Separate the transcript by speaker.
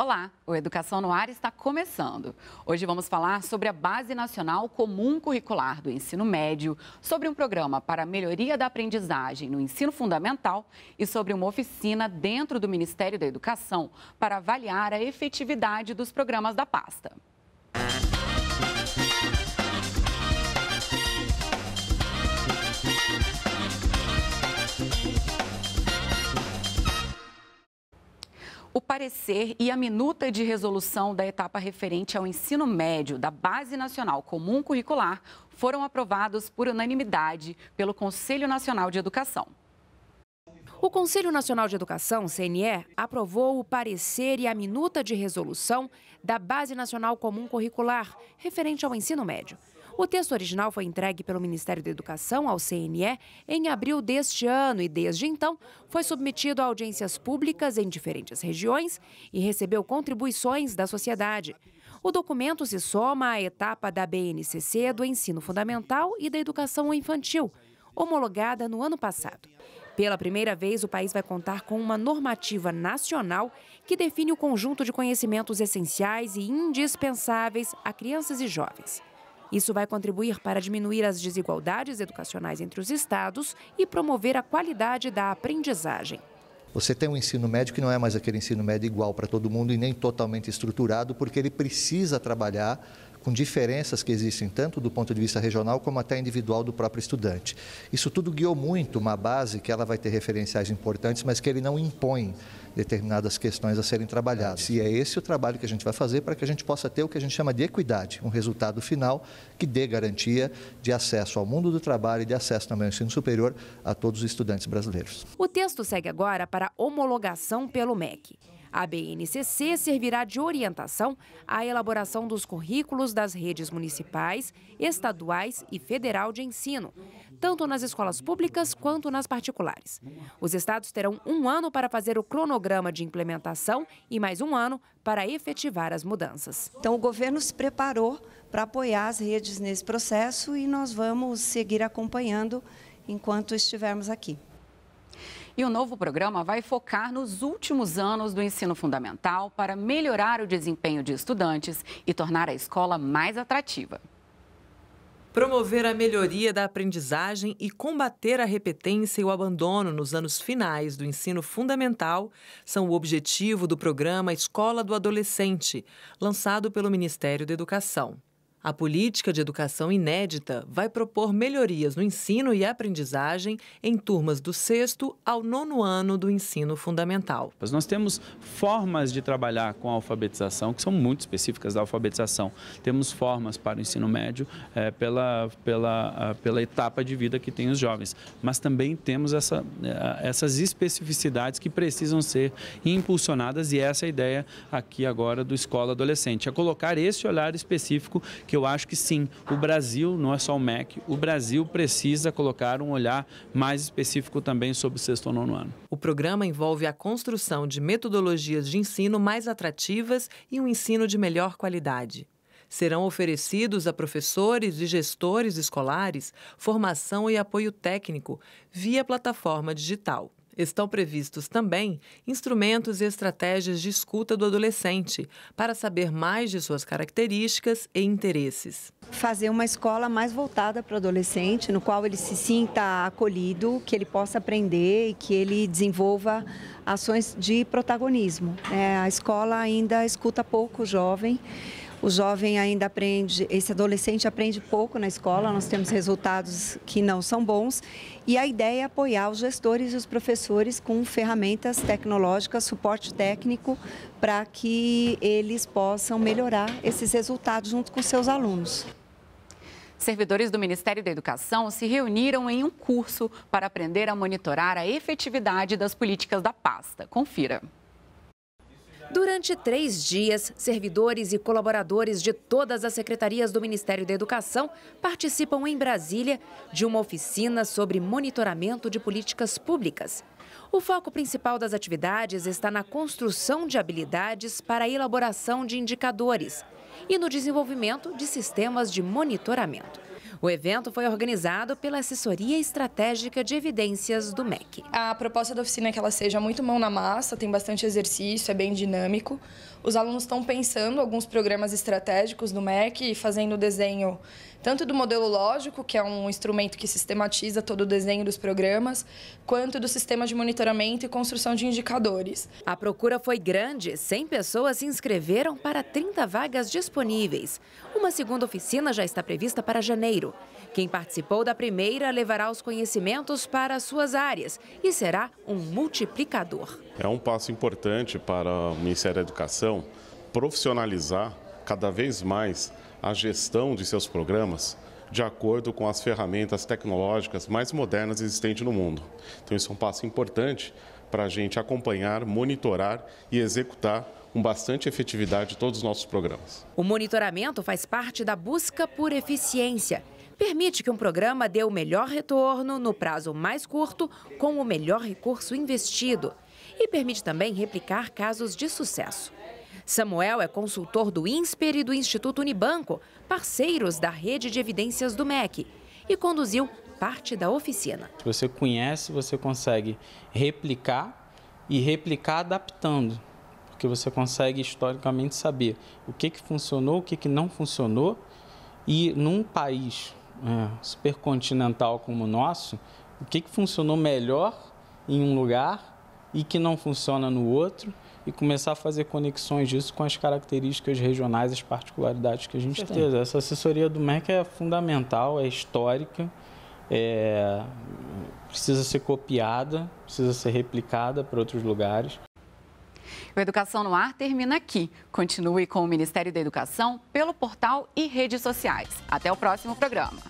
Speaker 1: Olá, o Educação no Ar está começando. Hoje vamos falar sobre a Base Nacional Comum Curricular do Ensino Médio, sobre um programa para a melhoria da aprendizagem no ensino fundamental e sobre uma oficina dentro do Ministério da Educação para avaliar a efetividade dos programas da pasta. o parecer e a minuta de resolução da etapa referente ao ensino médio da Base Nacional Comum Curricular foram aprovados por unanimidade pelo Conselho Nacional de Educação.
Speaker 2: O Conselho Nacional de Educação, CNE, aprovou o parecer e a minuta de resolução da Base Nacional Comum Curricular referente ao ensino médio. O texto original foi entregue pelo Ministério da Educação ao CNE em abril deste ano e, desde então, foi submetido a audiências públicas em diferentes regiões e recebeu contribuições da sociedade. O documento se soma à etapa da BNCC do ensino fundamental e da educação infantil, homologada no ano passado. Pela primeira vez, o país vai contar com uma normativa nacional que define o conjunto de conhecimentos essenciais e indispensáveis a crianças e jovens. Isso vai contribuir para diminuir as desigualdades educacionais entre os estados e promover a qualidade da aprendizagem.
Speaker 3: Você tem um ensino médio que não é mais aquele ensino médio igual para todo mundo e nem totalmente estruturado, porque ele precisa trabalhar com diferenças que existem tanto do ponto de vista regional como até individual do próprio estudante. Isso tudo guiou muito uma base que ela vai ter referenciais importantes, mas que ele não impõe determinadas questões a serem trabalhadas. E é esse o trabalho que a gente vai fazer para que a gente possa ter o que a gente chama de equidade, um resultado final que dê garantia de acesso ao mundo do trabalho e de acesso também ao ensino superior a todos os estudantes brasileiros.
Speaker 2: O texto segue agora para homologação pelo MEC. A BNCC servirá de orientação à elaboração dos currículos das redes municipais, estaduais e federal de ensino, tanto nas escolas públicas quanto nas particulares. Os estados terão um ano para fazer o cronograma de implementação e mais um ano para efetivar as mudanças. Então, o governo se preparou para apoiar as redes nesse processo e nós vamos seguir acompanhando enquanto estivermos aqui.
Speaker 1: E o novo programa vai focar nos últimos anos do ensino fundamental para melhorar o desempenho de estudantes e tornar a escola mais atrativa.
Speaker 3: Promover a melhoria da aprendizagem e combater a repetência e o abandono nos anos finais do ensino fundamental são o objetivo do programa Escola do Adolescente, lançado pelo Ministério da Educação. A política de educação inédita vai propor melhorias no ensino e aprendizagem em turmas do sexto ao nono ano do ensino fundamental. Nós temos formas de trabalhar com a alfabetização, que são muito específicas da alfabetização. Temos formas para o ensino médio é, pela, pela, ah, pela etapa de vida que tem os jovens, mas também temos essa, eh, essas especificidades que precisam ser impulsionadas e essa é a ideia aqui agora do Escola Adolescente, é colocar esse olhar específico que eu acho que sim, o Brasil, não é só o MEC, o Brasil precisa colocar um olhar mais específico também sobre o sexto ou nono ano. O programa envolve a construção de metodologias de ensino mais atrativas e um ensino de melhor qualidade. Serão oferecidos a professores e gestores escolares formação e apoio técnico via plataforma digital. Estão previstos também instrumentos e estratégias de escuta do adolescente, para saber mais de suas características e interesses. Fazer
Speaker 2: uma escola mais voltada para o adolescente, no qual ele se sinta acolhido, que ele possa aprender e que ele desenvolva ações de protagonismo. É, a escola ainda escuta pouco o jovem. O jovem ainda aprende, esse adolescente aprende pouco na escola, nós temos resultados que não são bons. E a ideia é apoiar os gestores e os professores com ferramentas tecnológicas, suporte técnico, para que eles possam melhorar esses resultados junto com seus alunos.
Speaker 1: Servidores do Ministério da Educação se reuniram em um curso para aprender a monitorar a efetividade das políticas da pasta. Confira.
Speaker 2: Durante três dias, servidores e colaboradores de todas as secretarias do Ministério da Educação participam em Brasília de uma oficina sobre monitoramento de políticas públicas. O foco principal das atividades está na construção de habilidades para a elaboração de indicadores e no desenvolvimento de sistemas de monitoramento. O evento foi organizado pela Assessoria Estratégica de Evidências do MEC. A proposta da oficina é que ela seja muito mão na massa, tem bastante exercício, é bem dinâmico. Os alunos estão pensando alguns programas estratégicos no MEC, fazendo o desenho tanto do modelo lógico, que é um instrumento que sistematiza todo o desenho dos programas, quanto do sistema de monitoramento e construção de indicadores. A procura foi grande, 100 pessoas se inscreveram para 30 vagas disponíveis. Uma segunda oficina já está prevista para janeiro. Quem participou da primeira levará os conhecimentos para suas áreas e será um multiplicador.
Speaker 3: É um passo importante para o Ministério da Educação profissionalizar cada vez mais a gestão de seus programas de acordo com as ferramentas tecnológicas mais modernas existentes no mundo. Então, isso é um passo importante para a gente acompanhar, monitorar e executar com bastante efetividade todos os nossos programas.
Speaker 2: O monitoramento faz parte da busca por eficiência permite que um programa dê o melhor retorno no prazo mais curto com o melhor recurso investido e permite também replicar casos de sucesso. Samuel é consultor do INSPER e do Instituto Unibanco, parceiros da rede de evidências do MEC, e conduziu parte da oficina.
Speaker 3: Se você conhece, você consegue replicar e replicar adaptando, porque você consegue historicamente saber o que, que funcionou, o que, que não funcionou, e num país é, supercontinental como o nosso, o que, que funcionou melhor em um lugar e que não funciona no outro e começar a fazer conexões disso com as características regionais, as particularidades que a gente tem. Essa assessoria do MEC é fundamental, é histórica, é... precisa ser copiada, precisa ser replicada para outros lugares.
Speaker 1: O Educação no Ar termina aqui. Continue com o Ministério da Educação pelo portal e redes sociais. Até o próximo programa.